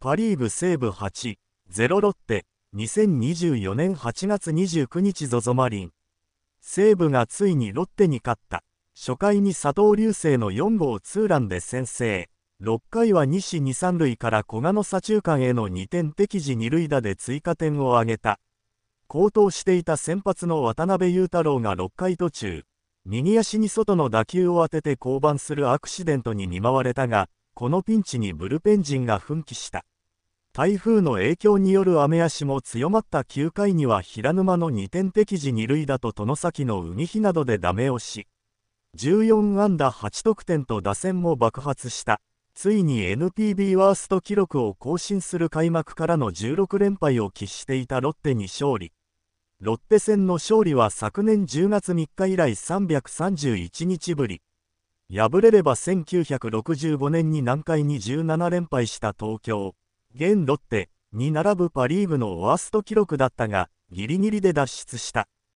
パ・リーグ西部8、0ロッテ、2024年8月29日 ZOZO マリン。西武がついにロッテに勝った。初回に佐藤隆星の4号ツーランで先制。6回は西二三塁から古賀の左中間への2点敵時二塁打で追加点を挙げた。高騰していた先発の渡辺裕太郎が6回途中、右足に外の打球を当てて降板するアクシデントに見舞われたが、このピンチにブルペン陣が奮起した。台風の影響による雨足も強まった9回には平沼の2点敵時2塁打と外崎の海日などでダメ押し14安打8得点と打線も爆発したついに NPB ワースト記録を更新する開幕からの16連敗を喫していたロッテに勝利ロッテ戦の勝利は昨年10月3日以来331日ぶり敗れれば1965年に南海に17連敗した東京、現ロッテに並ぶパ・リーグのワースト記録だったが、ギリギリで脱出した。